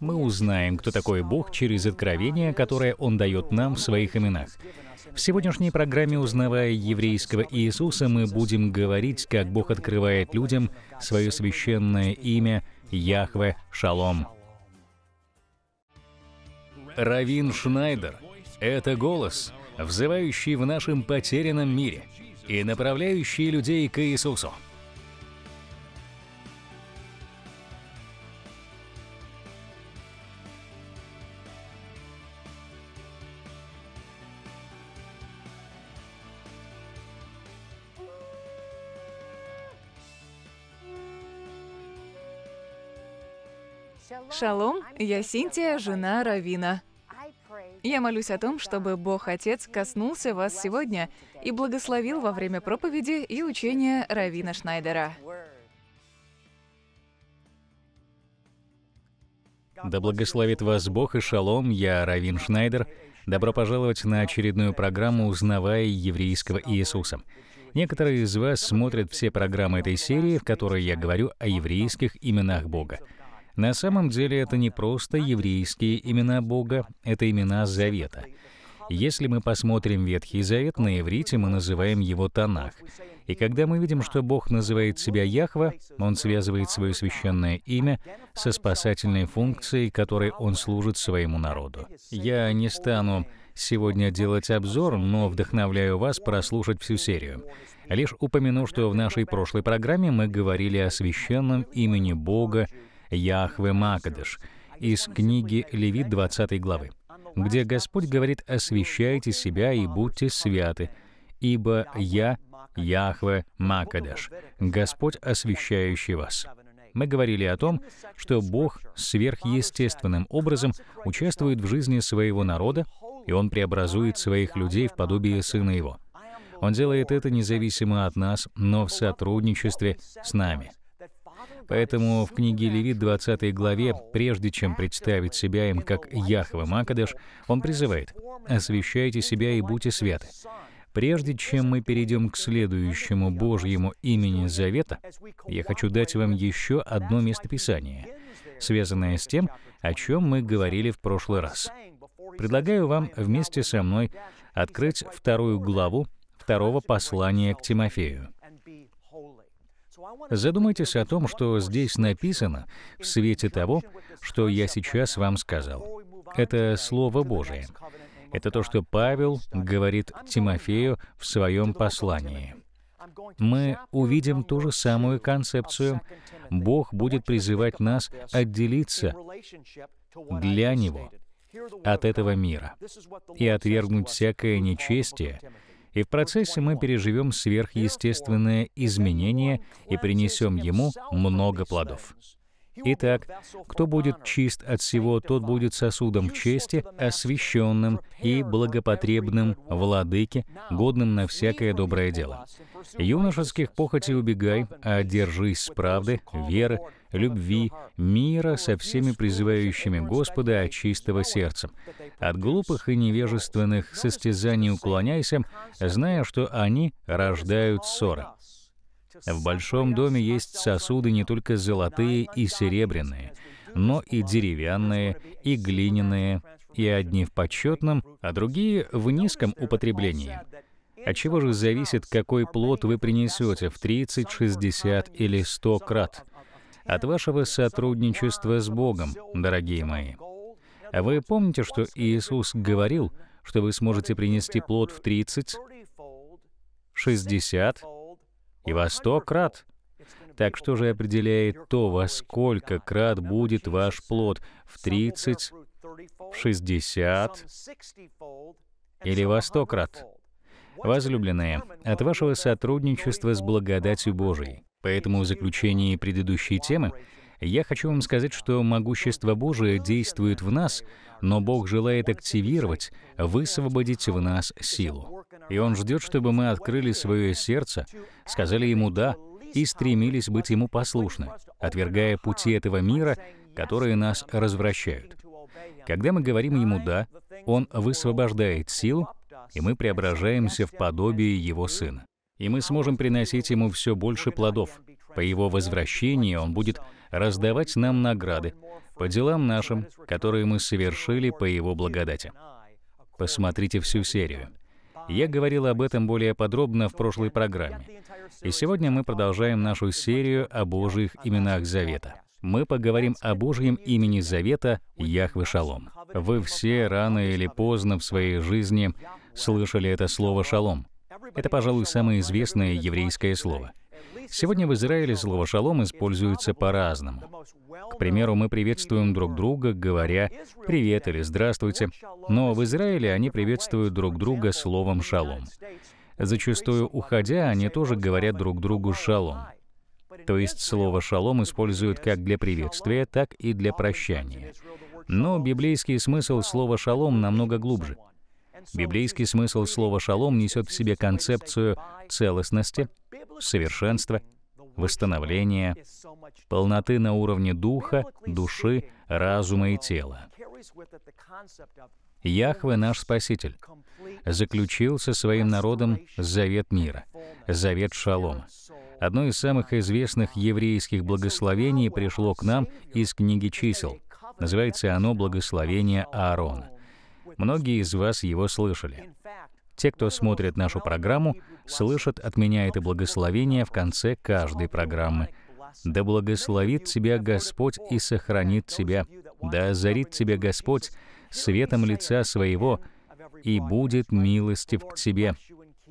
Мы узнаем, кто такой Бог через откровение, которое Он дает нам в своих именах. В сегодняшней программе «Узнавая еврейского Иисуса» мы будем говорить, как Бог открывает людям свое священное имя Яхве Шалом. Равин Шнайдер — это голос, взывающий в нашем потерянном мире и направляющий людей к Иисусу. Шалом, я Синтия, жена Равина. Я молюсь о том, чтобы Бог Отец коснулся вас сегодня и благословил во время проповеди и учения Равина Шнайдера. Да благословит вас Бог и шалом, я Равин Шнайдер. Добро пожаловать на очередную программу «Узнавая еврейского Иисуса». Некоторые из вас смотрят все программы этой серии, в которой я говорю о еврейских именах Бога. На самом деле это не просто еврейские имена Бога, это имена Завета. Если мы посмотрим Ветхий Завет, на иврите мы называем его Танах. И когда мы видим, что Бог называет себя Яхва, Он связывает свое священное имя со спасательной функцией, которой Он служит своему народу. Я не стану сегодня делать обзор, но вдохновляю вас прослушать всю серию. Лишь упомяну, что в нашей прошлой программе мы говорили о священном имени Бога, Яхве Макадыш из книги Левит 20 главы, где Господь говорит «Освящайте себя и будьте святы, ибо Я Яхве Макадеш, Господь, освящающий вас». Мы говорили о том, что Бог сверхъестественным образом участвует в жизни своего народа, и Он преобразует своих людей в подобие Сына Его. Он делает это независимо от нас, но в сотрудничестве с нами — Поэтому в книге Левит 20 главе, прежде чем представить себя им как Яхва Макадеш, он призывает «Освящайте себя и будьте святы». Прежде чем мы перейдем к следующему Божьему имени Завета, я хочу дать вам еще одно местописание, связанное с тем, о чем мы говорили в прошлый раз. Предлагаю вам вместе со мной открыть вторую главу второго послания к Тимофею. Задумайтесь о том, что здесь написано в свете того, что я сейчас вам сказал. Это Слово Божие. Это то, что Павел говорит Тимофею в своем послании. Мы увидим ту же самую концепцию. Бог будет призывать нас отделиться для Него от этого мира и отвергнуть всякое нечестие, и в процессе мы переживем сверхъестественное изменение и принесем ему много плодов. Итак, кто будет чист от всего, тот будет сосудом чести, освященным и благопотребным владыке, годным на всякое доброе дело. Юношеских похоти убегай, а держись правды, веры, любви, мира со всеми призывающими Господа от чистого сердца. От глупых и невежественных состязаний уклоняйся, зная, что они рождают ссоры. В большом доме есть сосуды не только золотые и серебряные, но и деревянные, и глиняные, и одни в почетном, а другие в низком употреблении. От чего же зависит, какой плод вы принесете в 30, 60 или 100 крат? От вашего сотрудничества с Богом, дорогие мои. Вы помните, что Иисус говорил, что вы сможете принести плод в 30, 60 и во сто крат. Так что же определяет то, во сколько крат будет ваш плод? В 30, в 60 или во сто крат? Возлюбленные, от вашего сотрудничества с благодатью Божией. Поэтому в заключении предыдущей темы я хочу вам сказать, что могущество Божие действует в нас, но Бог желает активировать, высвободить в нас силу. И Он ждет, чтобы мы открыли свое сердце, сказали Ему «да» и стремились быть Ему послушны, отвергая пути этого мира, которые нас развращают. Когда мы говорим Ему «да», Он высвобождает силу, и мы преображаемся в подобие Его Сына. И мы сможем приносить Ему все больше плодов. По Его возвращении Он будет раздавать нам награды по делам нашим, которые мы совершили по Его благодати. Посмотрите всю серию. Я говорил об этом более подробно в прошлой программе. И сегодня мы продолжаем нашу серию о Божьих именах Завета. Мы поговорим о Божьем имени Завета Яхве Шалом. Вы все рано или поздно в своей жизни слышали это слово «шалом». Это, пожалуй, самое известное еврейское слово. Сегодня в Израиле слово «шалом» используется по-разному. К примеру, мы приветствуем друг друга, говоря «привет» или «здравствуйте», но в Израиле они приветствуют друг друга словом «шалом». Зачастую, уходя, они тоже говорят друг другу «шалом». То есть слово «шалом» используют как для приветствия, так и для прощания. Но библейский смысл слова «шалом» намного глубже. Библейский смысл слова «шалом» несет в себе концепцию целостности, совершенства — восстановления, полноты на уровне духа, души, разума и тела. Яхве, наш Спаситель, заключил со своим народом завет мира, завет шалома. Одно из самых известных еврейских благословений пришло к нам из книги чисел. Называется оно «Благословение Аарона». Многие из вас его слышали. Те, кто смотрит нашу программу, слышат от меня это благословение в конце каждой программы. Да благословит тебя Господь и сохранит тебя. Да озарит тебя Господь светом лица своего и будет милостив к тебе.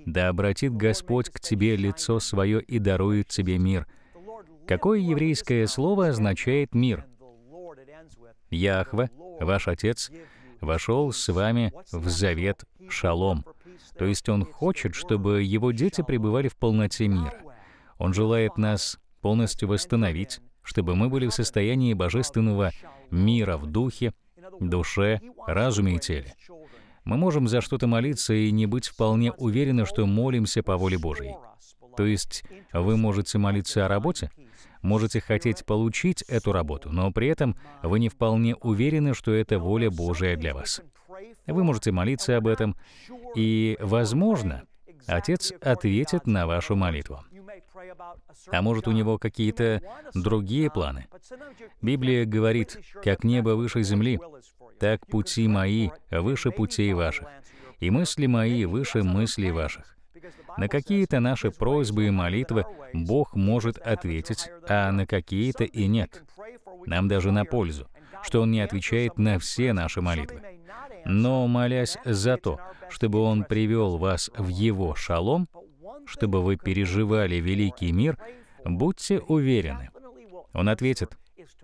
Да обратит Господь к тебе лицо свое и дарует тебе мир. Какое еврейское слово означает мир? Яхва, ваш Отец, вошел с вами в завет Шалом. То есть Он хочет, чтобы Его дети пребывали в полноте мира. Он желает нас полностью восстановить, чтобы мы были в состоянии божественного мира в духе, душе, разуме и теле. Мы можем за что-то молиться и не быть вполне уверены, что молимся по воле Божьей. То есть вы можете молиться о работе, можете хотеть получить эту работу, но при этом вы не вполне уверены, что это воля Божия для вас. Вы можете молиться об этом, и, возможно, Отец ответит на вашу молитву. А может, у него какие-то другие планы? Библия говорит, как небо выше земли, так пути мои выше путей ваших, и мысли мои выше мыслей ваших. На какие-то наши просьбы и молитвы Бог может ответить, а на какие-то и нет. Нам даже на пользу, что Он не отвечает на все наши молитвы но молясь за то, чтобы Он привел вас в Его шалом, чтобы вы переживали великий мир, будьте уверены. Он ответит,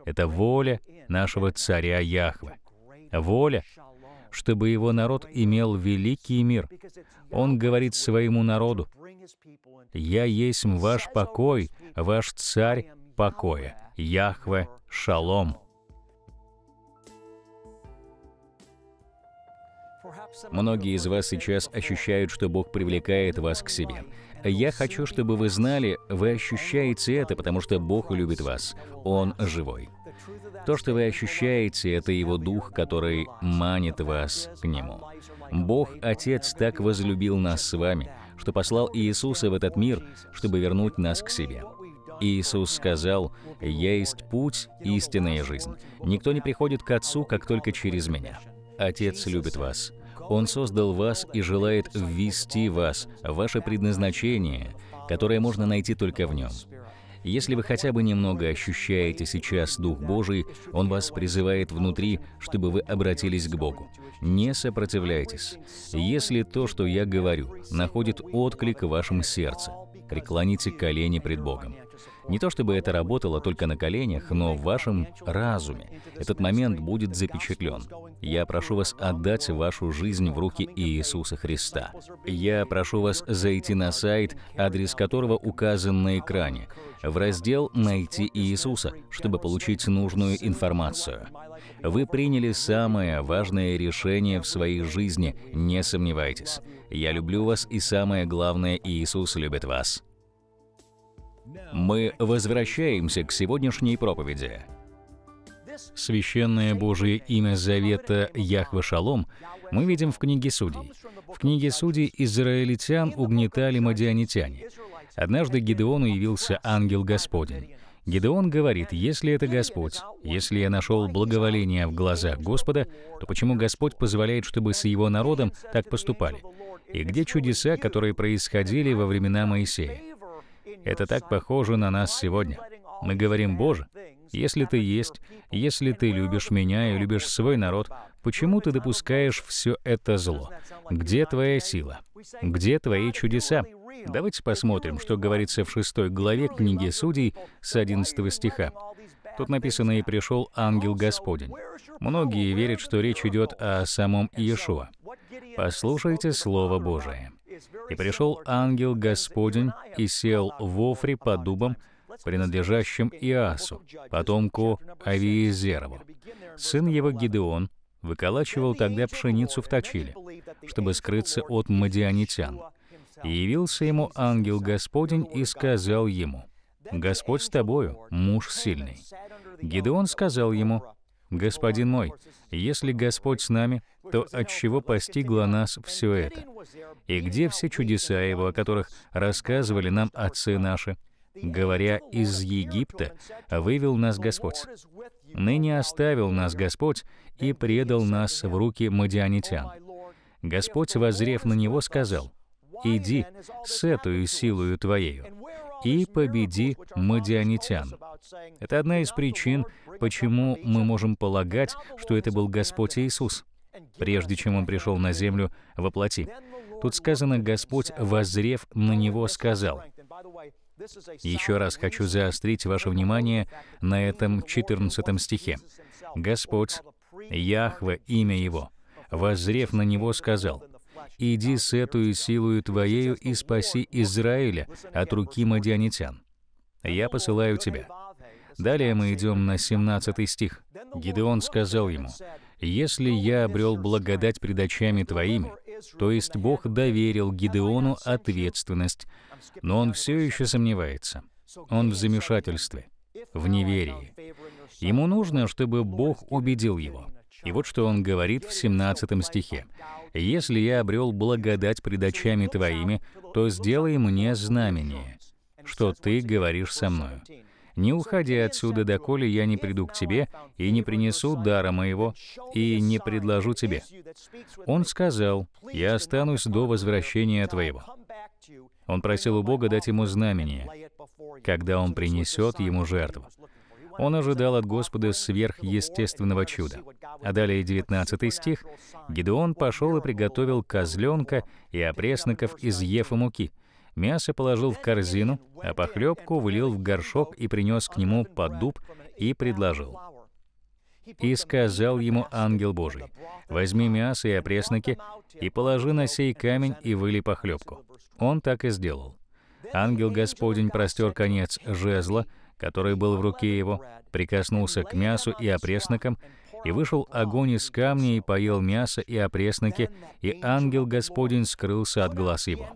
это воля нашего царя Яхвы. Воля, чтобы его народ имел великий мир. Он говорит своему народу, «Я есть ваш покой, ваш царь покоя, Яхве Шалом». Многие из вас сейчас ощущают, что Бог привлекает вас к себе. Я хочу, чтобы вы знали, вы ощущаете это, потому что Бог любит вас. Он живой. То, что вы ощущаете, это Его Дух, который манит вас к Нему. Бог Отец так возлюбил нас с вами, что послал Иисуса в этот мир, чтобы вернуть нас к себе. Иисус сказал, «Я есть путь, истинная жизнь. Никто не приходит к Отцу, как только через Меня». Отец любит вас. Он создал вас и желает ввести вас в ваше предназначение, которое можно найти только в нем. Если вы хотя бы немного ощущаете сейчас Дух Божий, Он вас призывает внутри, чтобы вы обратились к Богу. Не сопротивляйтесь. Если то, что я говорю, находит отклик в вашем сердце, преклоните колени пред Богом. Не то чтобы это работало только на коленях, но в вашем разуме этот момент будет запечатлен. Я прошу вас отдать вашу жизнь в руки Иисуса Христа. Я прошу вас зайти на сайт, адрес которого указан на экране, в раздел «Найти Иисуса», чтобы получить нужную информацию. Вы приняли самое важное решение в своей жизни, не сомневайтесь. Я люблю вас и самое главное, Иисус любит вас. Мы возвращаемся к сегодняшней проповеди. Священное Божие имя Завета Яхве Шалом мы видим в книге Судей. В книге Судей израильтян угнетали мадианитяне. Однажды Гедеону явился ангел Господень. Гедеон говорит, если это Господь, если я нашел благоволение в глазах Господа, то почему Господь позволяет, чтобы с его народом так поступали? И где чудеса, которые происходили во времена Моисея? Это так похоже на нас сегодня. Мы говорим, Боже, если ты есть, если ты любишь меня и любишь свой народ, почему ты допускаешь все это зло? Где твоя сила? Где твои чудеса? Давайте посмотрим, что говорится в шестой главе книги Судей с 11 стиха. Тут написано «И пришел ангел Господень». Многие верят, что речь идет о самом Иешуа. Послушайте Слово Божие. «И пришел ангел Господень и сел в Офре под дубом принадлежащим Иасу, потомку Авиезерова. Сын его Гидеон выколачивал тогда пшеницу в точиле, чтобы скрыться от мадианитян. И явился ему ангел Господень и сказал ему, «Господь с тобою, муж сильный». Гидеон сказал ему, «Господин мой, если Господь с нами, то отчего постигло нас все это? И где все чудеса Его, о которых рассказывали нам отцы наши?» говоря, из Египта вывел нас Господь. Ныне оставил нас Господь и предал нас в руки мадианитян. Господь, возрев на него, сказал, «Иди с этой силою твоею, и победи мадианитян». Это одна из причин, почему мы можем полагать, что это был Господь Иисус, прежде чем Он пришел на землю во Тут сказано, Господь, возрев на Него, сказал. Еще раз хочу заострить ваше внимание на этом 14 стихе. «Господь, Яхва, имя Его, воззрев на Него, сказал, «Иди с эту силою Твоею и спаси Израиля от руки мадианитян. Я посылаю Тебя». Далее мы идем на 17 стих. Гидеон сказал ему, «Если я обрел благодать пред очами Твоими, то есть Бог доверил Гидеону ответственность, но он все еще сомневается. Он в замешательстве, в неверии. Ему нужно, чтобы Бог убедил его. И вот что он говорит в 17 стихе. «Если я обрел благодать пред очами твоими, то сделай мне знамение, что ты говоришь со мною». Не уходи отсюда, доколе я не приду к тебе и не принесу дара моего и не предложу тебе». Он сказал, «Я останусь до возвращения твоего». Он просил у Бога дать ему знамение, когда он принесет ему жертву. Он ожидал от Господа сверхъестественного чуда. А далее 19 стих. «Гедеон пошел и приготовил козленка и опресноков из Ефа муки, Мясо положил в корзину, а похлебку вылил в горшок и принес к нему под дуб и предложил. И сказал ему ангел Божий, «Возьми мясо и опресники, и положи на сей камень, и выли похлебку». Он так и сделал. Ангел Господень простер конец жезла, который был в руке его, прикоснулся к мясу и опреснокам, и вышел огонь из камня, и поел мясо и опресники, и ангел Господень скрылся от глаз его.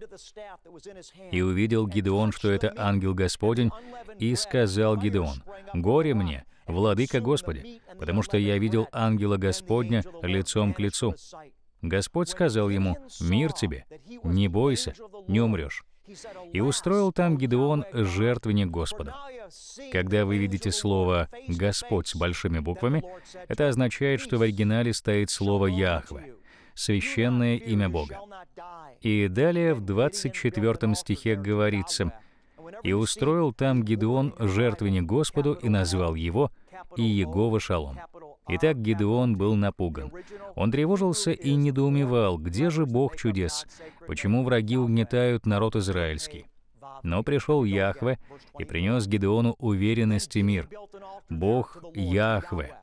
И увидел Гидеон, что это ангел Господень, и сказал Гидеон, «Горе мне, владыка Господи, потому что я видел ангела Господня лицом к лицу». Господь сказал ему, «Мир тебе, не бойся, не умрешь». И устроил там Гедеон жертвенник Господа. Когда вы видите слово «Господь» с большими буквами, это означает, что в оригинале стоит слово «Яхве», священное имя Бога. И далее в 24 стихе говорится — и устроил там Гедеон жертвенник Господу и назвал его Иегова Шалом. Итак, Гедеон был напуган. Он тревожился и недоумевал, где же Бог чудес, почему враги угнетают народ израильский. Но пришел Яхве и принес Гедеону уверенность и мир. Бог Яхве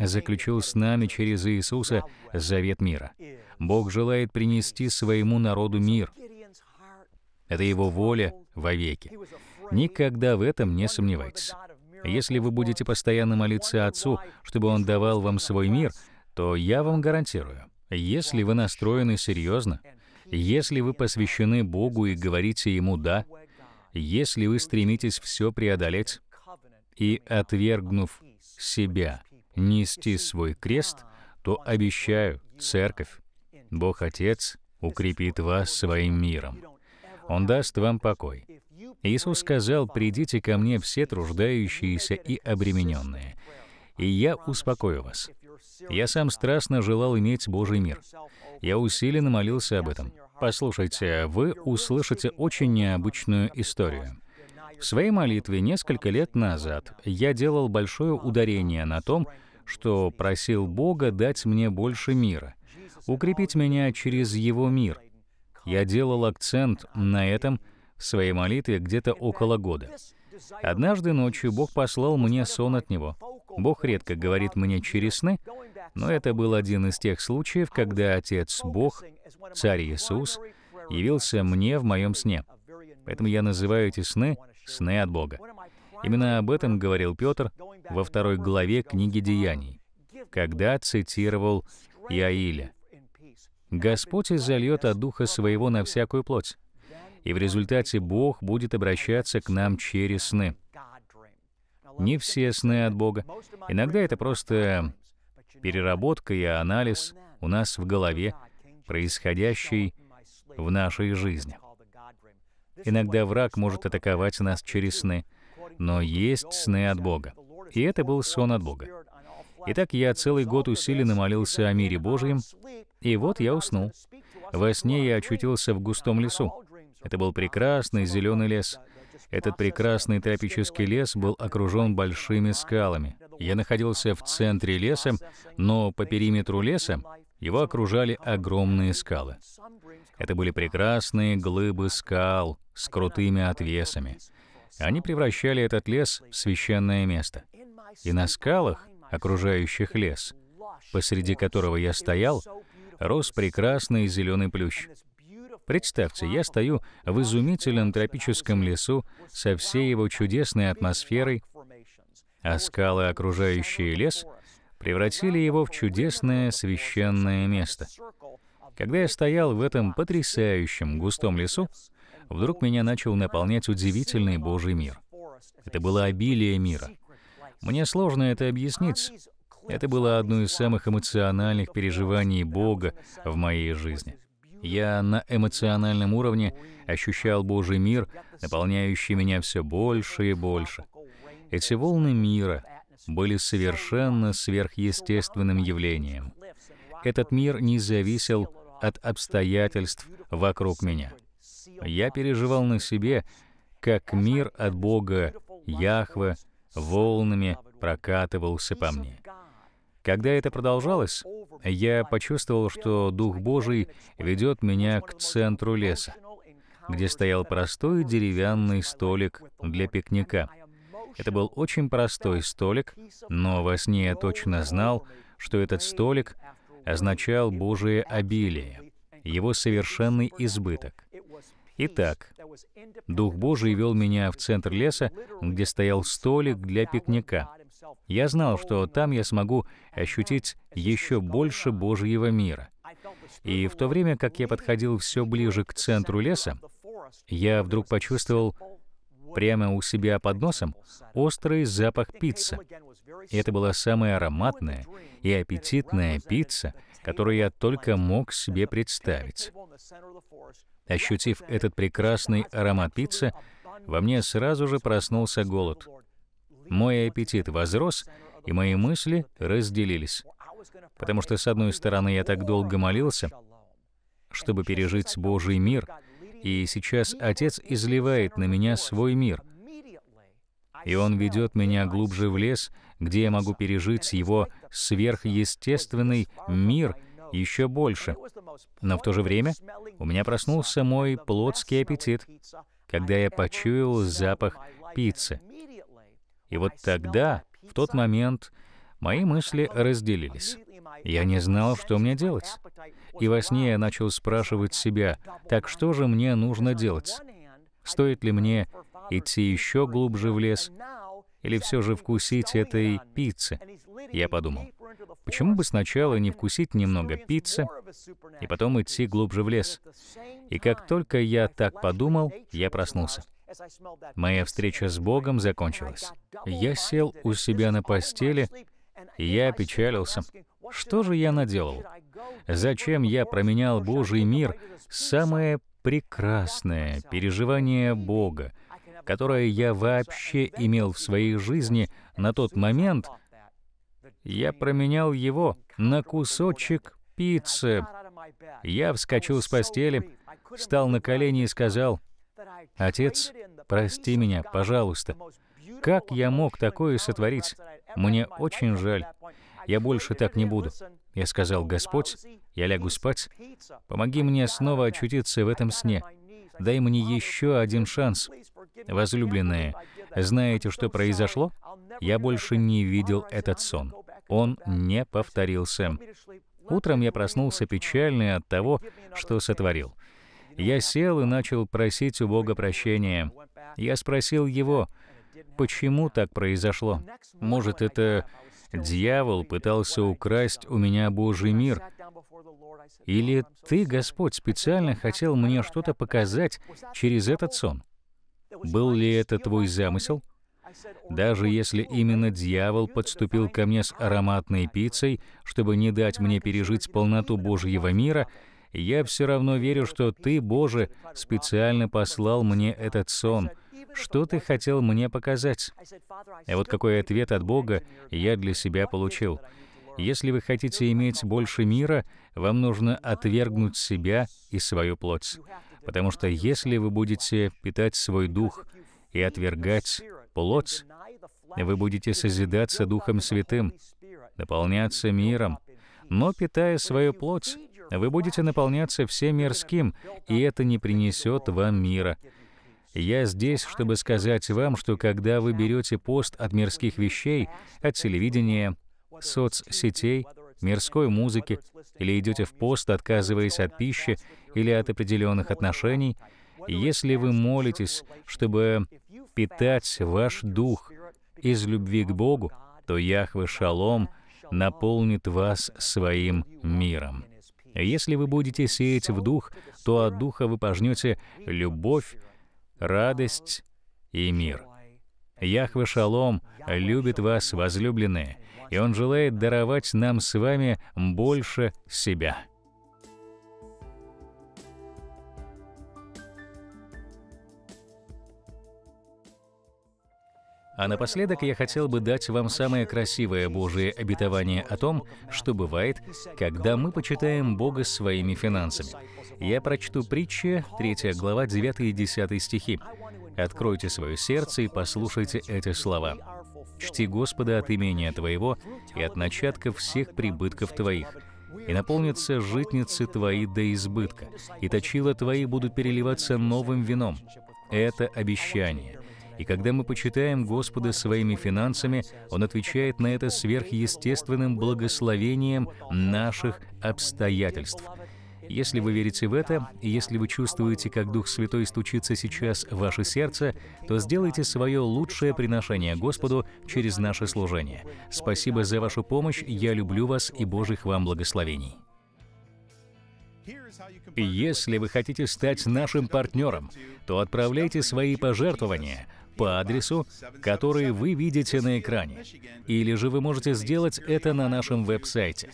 заключил с нами через Иисуса завет мира. Бог желает принести своему народу мир. Это Его воля вовеки. Никогда в этом не сомневайтесь. Если вы будете постоянно молиться Отцу, чтобы Он давал вам свой мир, то я вам гарантирую, если вы настроены серьезно, если вы посвящены Богу и говорите Ему «да», если вы стремитесь все преодолеть и, отвергнув себя, нести свой крест, то обещаю, Церковь, Бог Отец укрепит вас своим миром. Он даст вам покой. Иисус сказал, «Придите ко мне все труждающиеся и обремененные, и я успокою вас». Я сам страстно желал иметь Божий мир. Я усиленно молился об этом. Послушайте, вы услышите очень необычную историю. В своей молитве несколько лет назад я делал большое ударение на том, что просил Бога дать мне больше мира, укрепить меня через Его мир — я делал акцент на этом в своей молитве где-то около года. Однажды ночью Бог послал мне сон от Него. Бог редко говорит мне через сны, но это был один из тех случаев, когда Отец Бог, Царь Иисус, явился мне в моем сне. Поэтому я называю эти сны «сны от Бога». Именно об этом говорил Петр во второй главе книги «Деяний», когда цитировал Иаиля. Господь изольет от Духа Своего на всякую плоть, и в результате Бог будет обращаться к нам через сны. Не все сны от Бога. Иногда это просто переработка и анализ у нас в голове, происходящей в нашей жизни. Иногда враг может атаковать нас через сны, но есть сны от Бога. И это был сон от Бога. Итак, я целый год усиленно молился о мире Божьем, и вот я уснул. Во сне я очутился в густом лесу. Это был прекрасный зеленый лес. Этот прекрасный тропический лес был окружен большими скалами. Я находился в центре леса, но по периметру леса его окружали огромные скалы. Это были прекрасные глыбы скал с крутыми отвесами. Они превращали этот лес в священное место. И на скалах окружающих лес, посреди которого я стоял, рос прекрасный зеленый плющ. Представьте, я стою в изумительном тропическом лесу со всей его чудесной атмосферой, а скалы, окружающие лес, превратили его в чудесное священное место. Когда я стоял в этом потрясающем густом лесу, вдруг меня начал наполнять удивительный Божий мир. Это было обилие мира. Мне сложно это объяснить. Это было одно из самых эмоциональных переживаний Бога в моей жизни. Я на эмоциональном уровне ощущал Божий мир, наполняющий меня все больше и больше. Эти волны мира были совершенно сверхъестественным явлением. Этот мир не зависел от обстоятельств вокруг меня. Я переживал на себе, как мир от Бога Яхве — волнами прокатывался по мне. Когда это продолжалось, я почувствовал, что Дух Божий ведет меня к центру леса, где стоял простой деревянный столик для пикника. Это был очень простой столик, но во сне я точно знал, что этот столик означал Божие обилие, его совершенный избыток. Итак, Дух Божий вел меня в центр леса, где стоял столик для пикника. Я знал, что там я смогу ощутить еще больше Божьего мира. И в то время, как я подходил все ближе к центру леса, я вдруг почувствовал прямо у себя под носом острый запах пиццы. Это была самая ароматная и аппетитная пицца, которые я только мог себе представить. Ощутив этот прекрасный аромат пиццы, во мне сразу же проснулся голод. Мой аппетит возрос, и мои мысли разделились. Потому что, с одной стороны, я так долго молился, чтобы пережить Божий мир, и сейчас Отец изливает на меня свой мир. И Он ведет меня глубже в лес, где я могу пережить его сверхъестественный мир еще больше. Но в то же время у меня проснулся мой плотский аппетит, когда я почуял запах пиццы. И вот тогда, в тот момент, мои мысли разделились. Я не знал, что мне делать. И во сне я начал спрашивать себя, так что же мне нужно делать? Стоит ли мне идти еще глубже в лес или все же вкусить этой пиццы? Я подумал, почему бы сначала не вкусить немного пиццы и потом идти глубже в лес? И как только я так подумал, я проснулся. Моя встреча с Богом закончилась. Я сел у себя на постели, и я опечалился. Что же я наделал? Зачем я променял Божий мир, самое прекрасное переживание Бога, которое я вообще имел в своей жизни на тот момент, я променял его на кусочек пиццы. Я вскочил с постели, встал на колени и сказал, «Отец, прости меня, пожалуйста. Как я мог такое сотворить? Мне очень жаль. Я больше так не буду». Я сказал, «Господь, я лягу спать. Помоги мне снова очутиться в этом сне. Дай мне еще один шанс. Возлюбленные, знаете, что произошло? Я больше не видел этот сон. Он не повторился. Утром я проснулся печальный от того, что сотворил. Я сел и начал просить у Бога прощения. Я спросил Его, почему так произошло. Может, это дьявол пытался украсть у меня Божий мир? Или ты, Господь, специально хотел мне что-то показать через этот сон? Был ли это твой замысел? Даже если именно дьявол подступил ко мне с ароматной пиццей, чтобы не дать мне пережить полноту Божьего мира, я все равно верю, что Ты, Боже, специально послал мне этот сон. Что Ты хотел мне показать? И вот какой ответ от Бога я для себя получил. Если вы хотите иметь больше мира, вам нужно отвергнуть себя и свою плоть. Потому что если вы будете питать свой дух и отвергать плоть, вы будете созидаться Духом Святым, наполняться миром, но питая свою плоть, вы будете наполняться всем мирским, и это не принесет вам мира. Я здесь, чтобы сказать вам, что когда вы берете пост от мирских вещей, от телевидения, соцсетей, мирской музыки, или идете в пост, отказываясь от пищи или от определенных отношений, если вы молитесь, чтобы питать ваш дух из любви к Богу, то Яхве Шалом наполнит вас своим миром. Если вы будете сеять в дух, то от духа вы пожнете любовь, радость и мир. Яхве Шалом любит вас, возлюбленные, и Он желает даровать нам с вами больше себя. А напоследок я хотел бы дать вам самое красивое Божие обетование о том, что бывает, когда мы почитаем Бога своими финансами. Я прочту притчи, 3 глава, 9 и 10 стихи. Откройте свое сердце и послушайте эти слова. «Чти Господа от имения Твоего и от начатка всех прибытков Твоих, и наполнятся житницы Твои до избытка, и точила Твои будут переливаться новым вином». Это обещание. И когда мы почитаем Господа своими финансами, Он отвечает на это сверхъестественным благословением наших обстоятельств – если вы верите в это, и если вы чувствуете, как Дух Святой стучится сейчас в ваше сердце, то сделайте свое лучшее приношение Господу через наше служение. Спасибо за вашу помощь, я люблю вас и Божьих вам благословений. Если вы хотите стать нашим партнером, то отправляйте свои пожертвования по адресу, который вы видите на экране. Или же вы можете сделать это на нашем веб-сайте.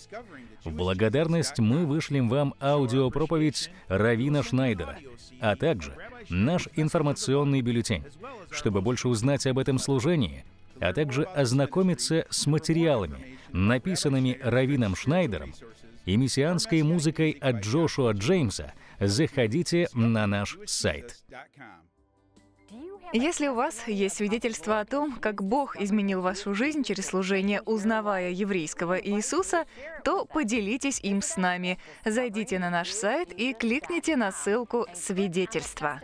В благодарность мы вышлем вам аудиопроповедь Равина Шнайдера, а также наш информационный бюллетень. Чтобы больше узнать об этом служении, а также ознакомиться с материалами, написанными Равином Шнайдером и мессианской музыкой от Джошуа Джеймса, заходите на наш сайт. Если у вас есть свидетельство о том, как Бог изменил вашу жизнь через служение, узнавая еврейского Иисуса, то поделитесь им с нами. Зайдите на наш сайт и кликните на ссылку «Свидетельство».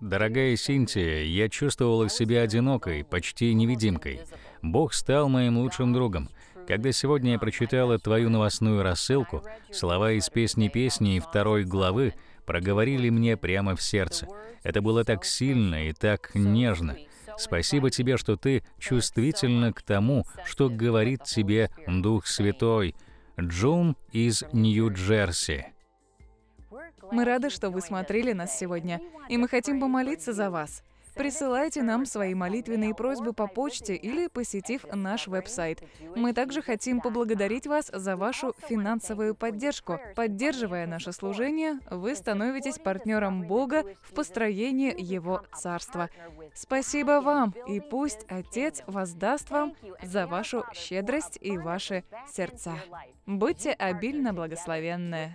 Дорогая Синтия, я чувствовала себя одинокой, почти невидимкой. Бог стал моим лучшим другом. Когда сегодня я прочитала твою новостную рассылку, слова из «Песни песни» второй главы, проговорили мне прямо в сердце. Это было так сильно и так нежно. Спасибо тебе, что ты чувствительна к тому, что говорит тебе Дух Святой. Джун из Нью-Джерси. Мы рады, что вы смотрели нас сегодня, и мы хотим помолиться за вас. Присылайте нам свои молитвенные просьбы по почте или посетив наш веб-сайт. Мы также хотим поблагодарить вас за вашу финансовую поддержку. Поддерживая наше служение, вы становитесь партнером Бога в построении Его Царства. Спасибо вам, и пусть Отец воздаст вам за вашу щедрость и ваши сердца. Будьте обильно благословенны.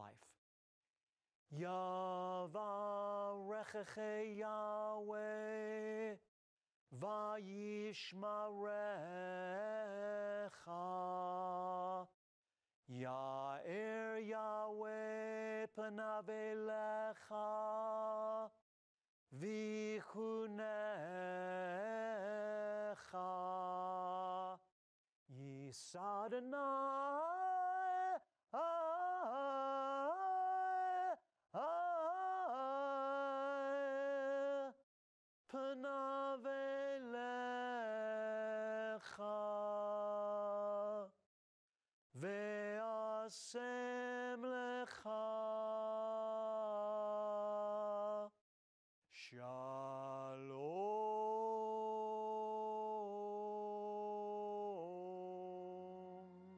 Yavarecheche Yahweh Vayishmarecha Yair Yahweh Panavelecha Vichunecha Yisadana Hashem lecha shalom.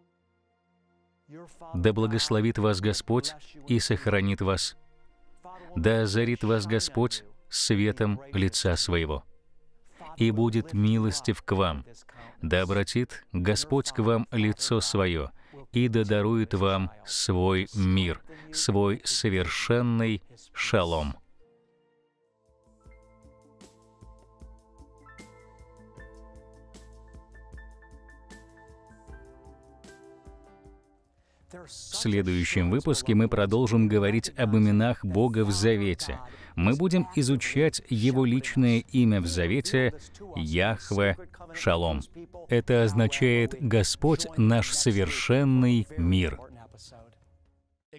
Да благословит вас Господь и сохранит вас. Да озарит вас Господь светом лица своего и будет милостив к вам. Да обратит Господь к вам лицо свое, и додарует вам свой мир, свой совершенный шалом. В следующем выпуске мы продолжим говорить об именах Бога в Завете — мы будем изучать его личное имя в Завете Яхве Шалом. Это означает «Господь наш совершенный мир».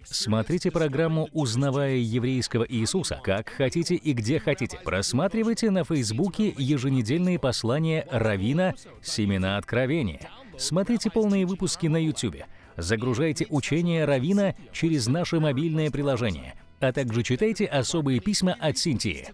Смотрите программу «Узнавая еврейского Иисуса» как хотите и где хотите. Просматривайте на Фейсбуке еженедельные послания Равина «Семена откровения». Смотрите полные выпуски на YouTube. Загружайте учение Равина через наше мобильное приложение – а также читайте особые письма от Синтии.